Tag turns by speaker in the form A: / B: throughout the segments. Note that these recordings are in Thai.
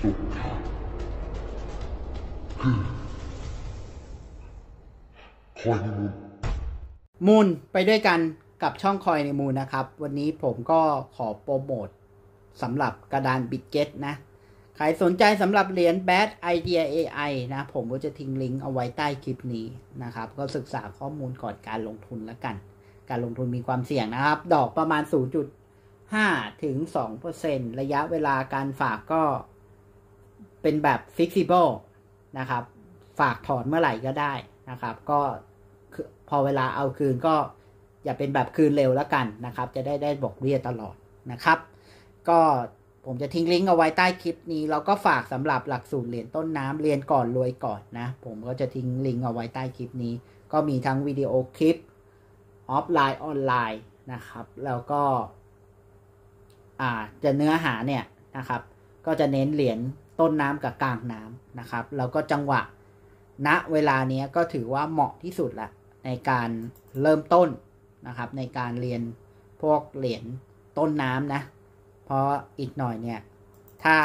A: คอยมูลมูไปด้วยกันกับช่องคอยในมูลนะครับ วันนี้ผมก็ขอโปรโมทสำหรับกระดานบิตเก็ตนะ ใครสนใจสำหรับเหรียญ Bad Idea AI นะ ผมก็จะทิ้งลิงก์เอาไว้ใต้คลิปนี้นะครับ ก็ศึกษาข้อมูลก่อนการลงทุนแล้วกัน การลงทุนมีความเสี่ยงนะครับ ดอกประมาณ0.5ถึง2%ระยะเวลาการฝากก็เป็นแบบ flexible นะครับ ฝากถอนเมื่อไหร่ก็ได้นะครับ ก็พอเวลาเอาคืนก็ อย่าเป็นแบบคืนเร็วแล้วกันนะครับ จะได้ได้ บอกเรียตลอดนะครับ ก็ผมจะทิ้งลิงก์เอาไว้ใต้คลิปนี้แล้วก็ฝากสำหรับหลักสูตรเหรียญต้น น้ำเรียนก่อนรวยก่อนนะ ผมก็จะทิ้ง ลิงก์เอาไว้ใต้คลิปนี้ ก็มีทั้งวิดีโอคลิปออฟไลน์ออนไลน์นะครับ แล้วก็อ่าจะเนื้อหาเนี่ยนะครับ ก็จะเน้นเหรียญต้นน้ำกับกลางน้ำนะครับ แล้วก็จังหวะ ณ เวลานี้ก็ถือว่าเหมาะที่สุดละในการเริ่มต้นนะครับ ในการเรียนพวกเหรียญต้นน้ำนะ เพราะอีกหน่อยเนี่ย ถ้า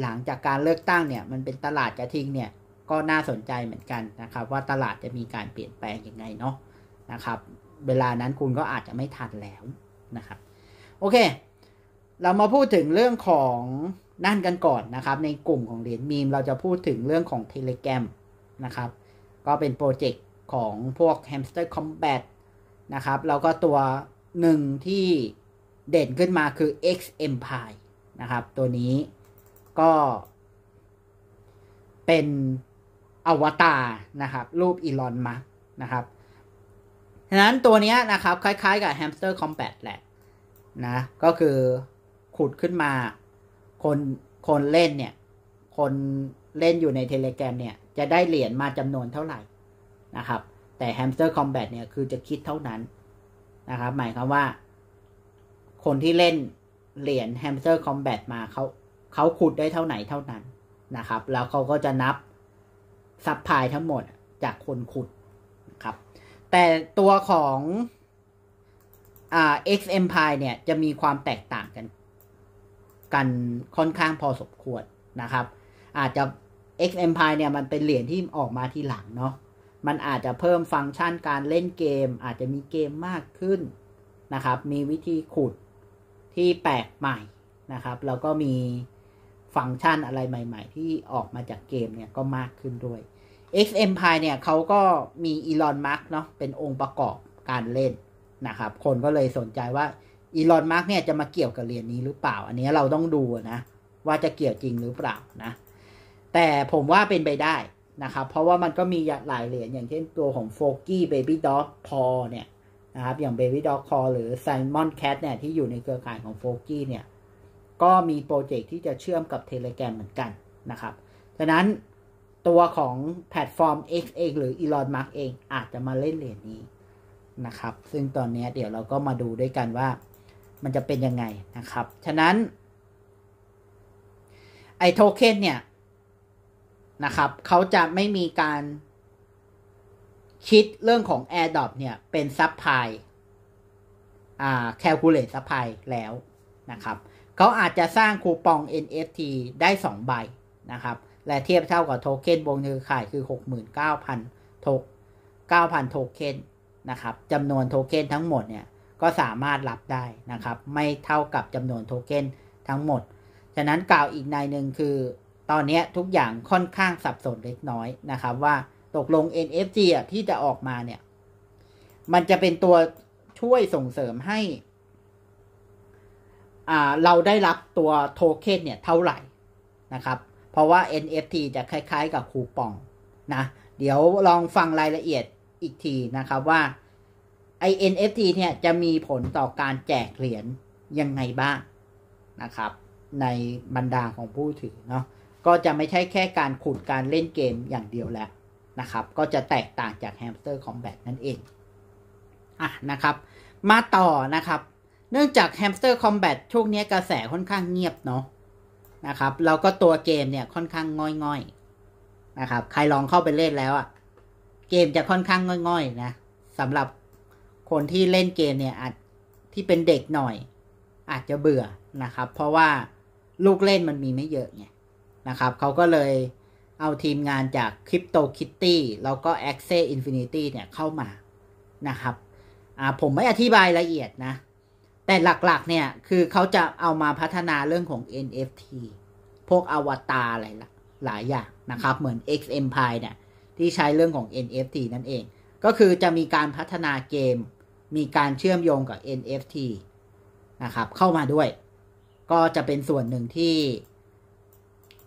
A: หลังจากการเลือกตั้งเนี่ย มันเป็นตลาดกระทิงเนี่ยก็น่าสนใจเหมือนกันนะครับ ว่าตลาดจะมีการเปลี่ยนแปลงยังไงเนาะนะครับ เวลานั้นคุณก็อาจจะไม่ทันแล้วนะครับ โอเค เรามาพูดถึงเรื่องของนั่นกันก่อนนะครับในกลุ่มของเหรียญมีมเราจะพูดถึงเรื่องของเทเลแกรมนะครับ ก็เป็นโปรเจกต์ของพวก Hamster Combat นะครับแล้วก็ตัวหนึ่งที่เด่นขึ้นมาคือ X Empire นะครับ ตัวนี้ก็ เป็นอวตารนะครับ รูปอีลอนมาร์นะครับฉะนั้นตัวนี้นะครับ คล้ายๆกับ Hamster Combat แหละ นะ ก็คือ ขุดขึ้นมาคนคนเล่นเนี่ย คนเล่นอยู่ในเทเลแกรมเนี่ย จะได้เหรียญมาจำนวนเท่าไหร่นะครับ แต่แฮมสเตอร์คอมแบทเนี่ยคือจะคิดเท่านั้นนะครับ หมายความว่า คนที่เล่นเหรียญแฮมสเตอร์คอมแบทมาเขาเขาขุดได้เท่าไหนเท่านั้นนะครับ แล้วเขาก็จะนับซับพายทั้งหมดจากคนขุดครับ แต่ตัวของอ่า X Empire เนี่ยจะมีความแตกต่างกันันค่อนข้างพอสมควรนะครับ อาจจะ X Empire เนี่ยมันเป็นเหรียญที่ออกมาทีหลังเนาะมันอาจจะเพิ่มฟังก์ชันการเล่นเกม อาจจะมีเกมมากขึ้นนะครับ มีวิธีขุดที่แปลกใหม่นะครับแล้วก็มีฟังก์ชันอะไรใหม่ๆ ที่ออกมาจากเกมเนี่ยก็มากขึ้นด้วย X Empire เนี่ยเขาก็มีอีลอนมาร์กเนาะเป็นองค์ประกอบการเล่นนะครับ คนก็เลยสนใจว่าอีลอน มาร์กเนี่ยจะมาเกี่ยวกับเหรียญนี้หรือเปล่า อันนี้เราต้องดูนะ ว่าจะเกี่ยวจริงหรือเปล่านะ แต่ผมว่าเป็นไปได้นะครับ เพราะว่ามันก็มีหลายเหรียญอย่างเช่นตัวของโฟกี้เบบี้ด็อกพอเนี่ยนะครับ อย่างเบบี้ด็อกคอหรือไซมอนแคทเนี่ยที่อยู่ในเครือข่ายของโฟกี้เนี่ย ก็มีโปรเจกต์ที่จะเชื่อมกับเทเลแกรมเหมือนกันนะครับ ฉะนั้นตัวของแพลตฟอร์ม X เองหรือ Elon Musk เองอาจจะมาเล่นเหรียญนี้นะครับ ซึ่งตอนนี้เดี๋ยวเราก็มาดูด้วยกันว่ามันจะเป็นยังไงนะครับ ฉะนั้น ไอโทเค็นเนี่ย นะครับ เขาจะไม่มีการคิดเรื่องของ AirDrop เนี่ยเป็นซับพลายอ่าค a l c u l a t e supply แล้วนะครับ เขาอาจจะสร้างคูปอง NFT ได้2ใบนะครับ และเทียบเท่ากับโทเค็นวงเงินขายคือ69,000โทเก้าพันโทเค็นนะครับจำนวนโทเค็นทั้งหมดเนี่ยก็สามารถรับได้นะครับ ไม่เท่ากับจำนวนโทเค็นทั้งหมด ฉะนั้นกล่าวอีกในหนึ่งคือ ตอนนี้ทุกอย่างค่อนข้างสับสนเล็กน้อยนะครับ ว่าตกลง NFT ที่จะออกมาเนี่ย มันจะเป็นตัวช่วยส่งเสริมให้เราได้รับตัวโทเค็นเนี่ยเท่าไหร่นะครับ เพราะว่า NFT จะคล้ายๆ กับคูปองนะ เดี๋ยวลองฟังรายละเอียดอีกทีนะครับว่า INFT เนี่ยจะมีผลต่อการแจกเหรียญยังไงบ้างนะครับ ในบรรดาของผู้ถือเนาะก็จะไม่ใช่แค่การขุดการเล่นเกมอย่างเดียวแล้วนะครับ ก็จะแตกต่างจากแฮมสเตอร์คอมแบทนั่นเองอ่ะนะครับ มาต่อนะครับ เนื่องจากแฮมสเตอร์คอมแบทช่วงนี้กระแสค่อนข้างเงียบเนาะนะครับแล้วก็ตัวเกมเนี่ยค่อนข้างง่อยๆนะครับใครลองเข้าไปเล่นแล้วอะ่ะ เกมจะค่อนข้างง่อยๆ นะสำหรับคนที่เล่นเกมเนี่ยอาจที่เป็นเด็กหน่อยอาจจะเบื่อนะครับเพราะว่าลูกเล่นมันมีไม่เยอะไงนะครับเขาก็เลยเอาทีมงานจาก Crypto Kitty แล้วก็ a x e Infinity เนี่ยเข้ามานะครับผมไม่อธิบายละเอียดนะ แต่หลักๆเนี่ยคือเขาจะเอามาพัฒนาเรื่องของ NFT พวกอวตารอะไรหลายอย่างนะครับเหมือน X Empire เนี่ย ที่ใช้เรื่องของ NFT นั่นเองก็คือจะมีการพัฒนาเกมมีการเชื่อมโยงกับ NFT นะครับเข้ามาด้วยก็จะเป็นส่วนหนึ่งที่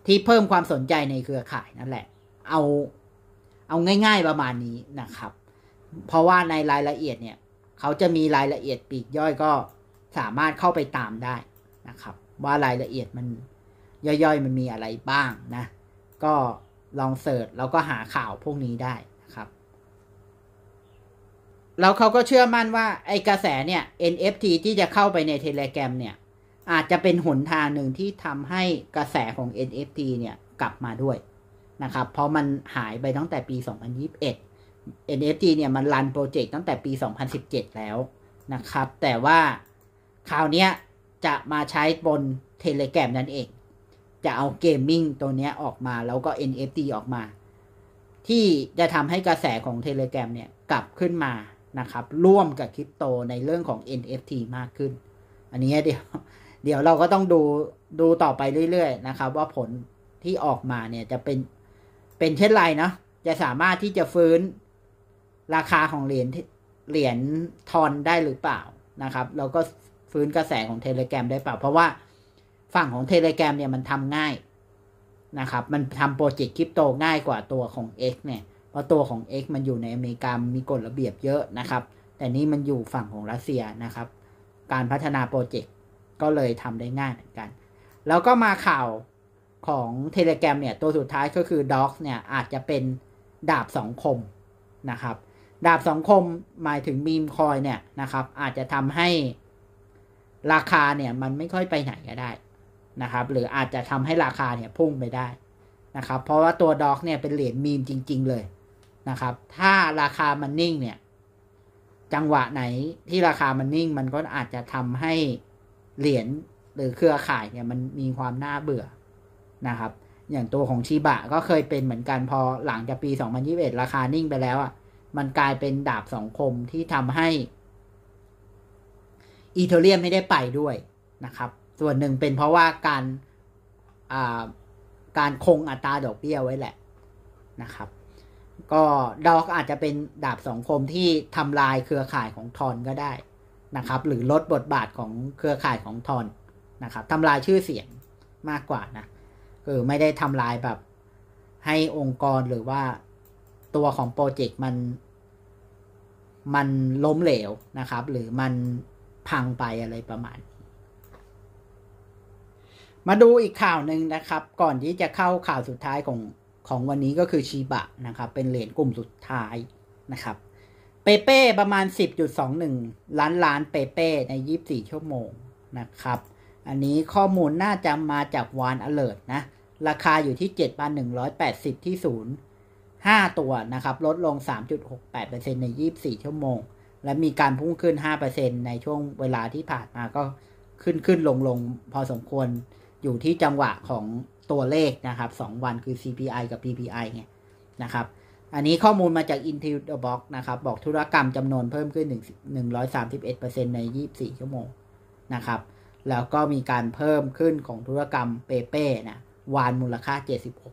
A: ที่เพิ่มความสนใจในเครือข่ายนั่นแหละเอาเอาง่ายๆประมาณนี้นะครับ เพราะว่าในรายละเอียดเนี่ย เขาจะมีรายละเอียดปีกย่อยก็สามารถเข้าไปตามได้นะครับ ว่ารายละเอียดมันย่อยๆ มันมีอะไรบ้างนะ ก็ลองเสิร์ชแล้วก็หาข่าวพวกนี้ได้แล้วเขาก็เชื่อมั่นว่า ไอกระแสเนี่ย NFT ที่จะเข้าไปในเทเลแกรมเนี่ย อาจจะเป็นหนทางหนึ่งที่ทำให้กระแสของ NFT เนี่ยกลับมาด้วยนะครับ เพราะมันหายไปตั้งแต่ปี 2021 NFT เนี่ยมันรันโปรเจกต์ตั้งแต่ปี 2017 แล้วนะครับ แต่ว่าคราวนี้จะมาใช้บนเทเลแกรมนั่นเอง จะเอาเกมมิ่งตัวนี้ออกมาแล้วก็ NFT ออกมา ที่จะทำให้กระแสของเทเลแกรมเนี่ยกลับขึ้นมานะครับร่วมกับคริปโตในเรื่องของ NFT มากขึ้น อันนี้เดี๋ยวเดี๋ยวเราก็ต้องดูดูต่อไปเรื่อยๆนะครับ ว่าผลที่ออกมาเนี่ยจะเป็นเป็นเช่นไรนะ จะสามารถที่จะฟื้นราคาของเหรียญเหรียญทอนได้หรือเปล่านะครับเราก็ฟื้นกระแสของเทเลแกรมได้เปล่าเพราะว่าฝั่งของเทเลแกรมเนี่ยมันทำง่ายนะครับ มันทำโปรเจกต์คริปโตง่ายกว่าตัวของ X เนี่ยเพราะตัวของ X มันอยู่ในอเมริกามีกฎระเบียบเยอะนะครับ แต่นี่มันอยู่ฝั่งของรัสเซียนะครับ การพัฒนาโปรเจกต์ก็เลยทำได้ง่ายเหมือนกัน แล้วก็มาข่าวของเทเลแกรมเนี่ยตัวสุดท้ายก็คือ Docs เนี่ย อาจจะเป็นดาบสองคมนะครับ ดาบสองคมหมายถึงมีมคอยเนี่ยนะครับ อาจจะทำให้ราคาเนี่ย มันไม่ค่อยไปไหนก็ได้นะครับ หรืออาจจะทำให้ราคาเนี่ยพุ่งไปได้นะครับ เพราะว่าตัวด็อกเนี่ยเป็นเหรียญมีมจริงๆเลยนะครับ ถ้าราคามันนิ่ง เนี่ย จังหวะไหนที่ราคามันนิ่งมันก็อาจจะทำให้เหรียญหรือเครือข่ายเนี่ยมันมีความน่าเบื่อ นะครับ อย่างตัวของชีบะก็เคยเป็นเหมือนกันพอหลังจากปี2021ราคานิ่งไปแล้วอะ่ะ มันกลายเป็นดาบสองคมที่ทำให้อีเทเรียมไม่ได้ไปด้วยนะครับ ส่วนหนึ่งเป็นเพราะว่าการการคงอัตราดอกเบี้ยไว้แหละ นะครับก็ดอกอาจจะเป็นดาบสองคมที่ทำลายเครือข่ายของทอนก็ได้นะครับ หรือลดบทบาทของเครือข่ายของทอนนะครับทำลายชื่อเสียงมากกว่านะเออไม่ได้ทำลายแบบให้องค์กรหรือว่า ตัวของโปรเจกต์มัน มันล้มเหลวนะครับ หรือมันพังไปอะไรประมาณ มาดูอีกข่าวหนึ่งนะครับ ก่อนที่จะเข้าข่าวสุดท้ายของของวันนี้ก็คือชีบะนะครับเป็นเหรียญกลุ่มสุดท้ายนะครับ เปเป้ประมาณ 10.21 ล้านล้านเปเป้ใน 24 ชั่วโมงนะครับ อันนี้ข้อมูลน่าจะมาจากวานอเลิร์นะ ราคาอยู่ที่ 7,180 ที่ศูนย์5ตัวนะครับ ลดลง 3.68%ใน 24 ชั่วโมง และมีการพุ่งขึ้น 5%ในช่วงเวลาที่ผ่านมาก็ขึ้นขึ้นลงลงพอสมควรอยู่ที่จังหวะของตัวเลขนะครับ2วันคือ CPI กับ PPI ไนนะครับ อันนี้ข้อมูลมาจาก Intel the Box นะครับ บอกธุรกรรมจำนวนเพิ่มขึ้น 131%ใน 24 ชั่วโมง นะครับ แล้วก็มีการเพิ่มขึ้นของธุรกรรมเปเป้ นะ วานมูลค่า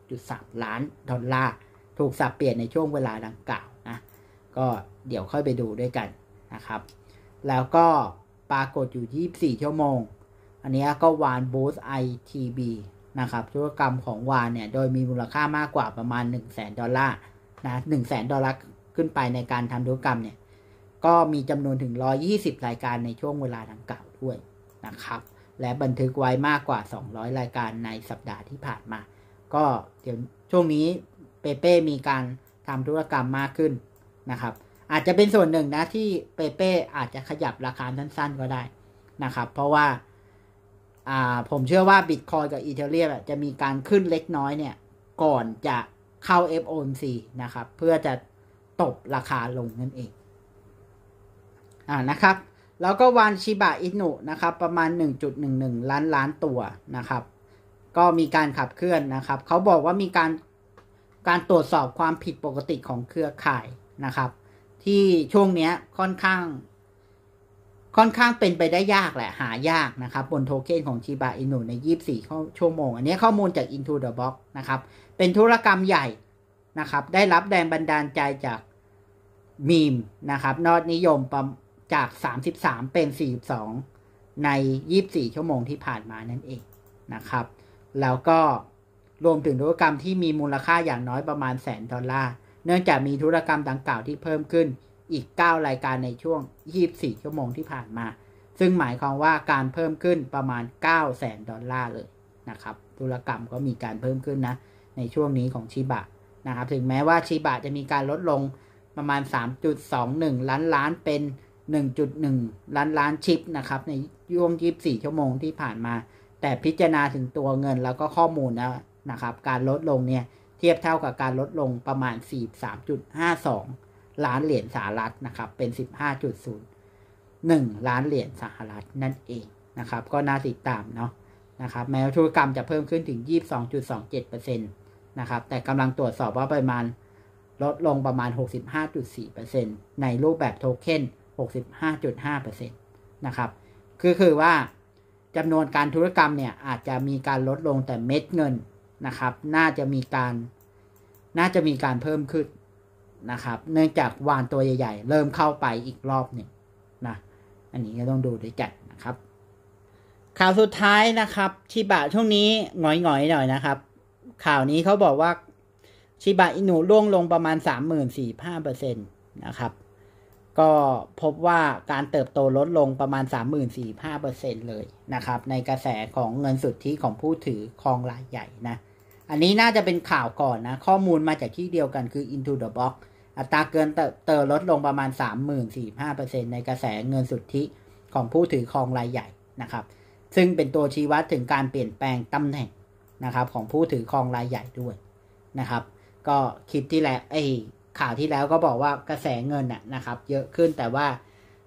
A: 76.3 ล้านดอลลาร์ ถูกสับเปลี่ยนในช่วงเวลาดังกล่าวนะ ก็เดี๋ยวค่อยไปดูด้วยกัน นะครับ แล้วก็ปรากฏอยู่24ชั่วโมง อันนี้ก็วานบูส ITB นะครับธุรกรรมของวานเนี่ยโดยมีมูลค่ามากกว่าประมาณ 1 0 0 0 0แสนดอลลาร์นะหนึ่งแสนดอลลาร์ขึ้นไปในการทำธุรกรรมเนี่ย ก็มีจำนวนถึง 120 รายการในช่วงเวลาดังกล่าวด้วยนะครับ และบันทึกไว้มากกว่า 200 รายการในสัปดาห์ที่ผ่านมา ก็เดี๋ยวช่วงนี้เปเป้มีการทำธุรกรรมมากขึ้นนะครับ อาจจะเป็นส่วนหนึ่งนะที่เปเป้อาจจะขยับราคาสั้นๆก็ได้นะครับ เพราะว่า่าผมเชื่อว่า Bitcoin กับอ t h e เรียจะมีการขึ้นเล็กน้อยเนี่ยก่อนจะเข้า FOMC นะครับ เพื่อจะตบราคาลงนั่นเองอ่านะครับแล้วก็วันชิบะอินุนะครับ ประมาณ 1.11 ล้านล้านตัวนะครับ ก็มีการขับเคลื่อนนะครับ เขาบอกว่ามีการการตรวจสอบความผิดปกติของเครือข่ายนะครับ ที่ช่วงนี้ค่อนข้างค่อนข้างเป็นไปได้ยากแหละ หายากนะครับ บนโทเค็นของชิบาอินุใน 24 ชั่วโมง อันนี้ข้อมูลจาก Into the Box นะครับ เป็นธุรกรรมใหญ่นะครับ ได้รับแรงบันดาลใจจากมีมนะครับนอดนิยมจาก 33 เป็น 42 ใน 24 ชั่วโมงที่ผ่านมานั่นเองนะครับ แล้วก็รวมถึงธุรกรรมที่มีมูลค่าอย่างน้อยประมาณแสนดอลลาร์ เนื่องจากมีธุรกรรมดังกล่าวที่เพิ่มขึ้นอีก 9 รายการในช่วง 24 ชั่วโมงที่ผ่านมา ซึ่งหมายความว่าการเพิ่มขึ้นประมาณ 9 0 0 0 0ดอลลาร์เลยนะครับธุรกรรมก็มีการเพิ่มขึ้นนะ ในช่วงนี้ของชิบะนะครับ ถึงแม้ว่าชิบะจะมีการลดลงประมาณ 3.21 ล้านล้านเป็น 1.1 ล้านล้านชิปนะครับในช่วง 24 ชั่วโมงที่ผ่านมา แต่พิจารณาถึงตัวเงินแล้วก็ข้อมูลนะนะครับ การลดลงเนี่ยเทียบเท่ากับการลดลงประมาณ 43.52ล้านเหรียญสหรัฐนะครับเป็น 15.01 ล้านเหรียญสหรัฐนั่นเองนะครับก็น่าติดตามเนาะนะครับ แม้วธุรกรรมจะเพิ่มขึ้นถึง 22.27%นะครับแต่กำลังตรวจสอบว่าปริมาณลดลงประมาณ 65.4%ในรูปแบบโทเค็น65.5%นะครับคือคือว่าจำนวนการธุรกรรมเนี่ย อาจจะมีการลดลงแต่เม็ดเงินนะครับน่าจะมีการ น่าจะมีการเพิ่มขึ้นนะครับเนื่องจากวานตัวใหญ่ ๆ เริ่มเข้าไปอีกรอบหนึ่งนะ อันนี้ก็ต้องดูด้วยกันนะครับ ข่าวสุดท้ายนะครับชิบะช่วงนี้หงอย ๆ หน่อยนะครับ ข่าวนี้เขาบอกว่าชิบะอินูร่วงลงประมาณ34,5%นนตะครับ ก็พบว่าการเติบโตลดลงประมาณ34,5%เลยนะครับ ในกระแสของเงินสุทธิของผู้ถือครองรายใหญ่นะอันนี้น่าจะเป็นข่าวก่อนนะ ข้อมูลมาจากที่เดียวกันคือ Into the Box อัตราเกินเติ์ลดลงประมาณ 3 4 5 ในกระแสเงินสุทธิของผู้ถือครองรายใหญ่นะครับ ซึ่งเป็นตัวชี้วัดถึงการเปลี่ยนแปลงตำแหน่งนะครับของผู้ถือครองรายใหญ่ด้วยนะครับ ก็คลิปที่แล้วไอ้ข่าวที่แล้วก็บอกว่ากระแสเงินน่ะนะครับเยอะขึ้นแต่ว่า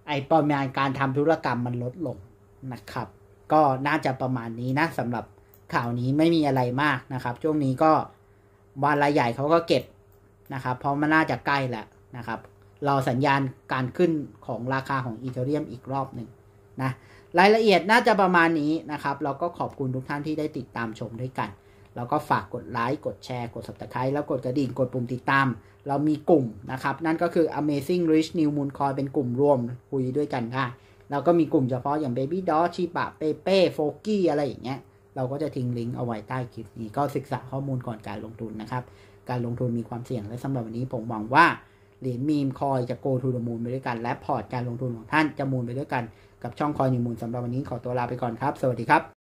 A: ไอ้ปริมาณการทำธุรกรรมมันลดลงนะครับ ก็น่าจะประมาณนี้นะสำหรับข่าวนี้ไม่มีอะไรมากนะครับ ช่วงนี้ก็บอลรายใหญ่เขาก็เก็บ นะครับ เพราะมันน่าจะใกล้แล้วนะครับรอสัญญาณการขึ้นของราคาของอีเทเรียมอีกรอบหนึ่งนะ รายละเอียดน่าจะประมาณนี้นะครับ เราก็ขอบคุณทุกท่านที่ได้ติดตามชมด้วยกัน เราก็ฝากกดไลค์ กดแชร์ กด subscribe แล้วกดกระดิ่ง กดปุ่มติดตาม เรามีกลุ่มนะครับ นั่นก็คือ Amazing Rich New Moon Coin เป็นกลุ่มรวมคุยด้วยกันได้เราก็มีกลุ่มเฉพาะอย่าง Baby Dog ชีบะเปเป้โฟกี้อะไรอย่างเงี้ยเราก็จะทิ้งลิงก์เอาไว้ใต้คลิปนี้ก็ศึกษาข้อมูลก่อนการลงทุนนะครับ การลงทุนมีความเสี่ยงและสำหรับวันนี้ผมหวังว่าเหรียญมีมคอยจะโกทูดมูลไปด้วยกันและพอร์ตการลงทุนของท่านจะมูลไปด้วยกันกับช่องคอยู่มูลสำหรับวันนี้ขอตัวลาไปก่อนครับ สวัสดีครับ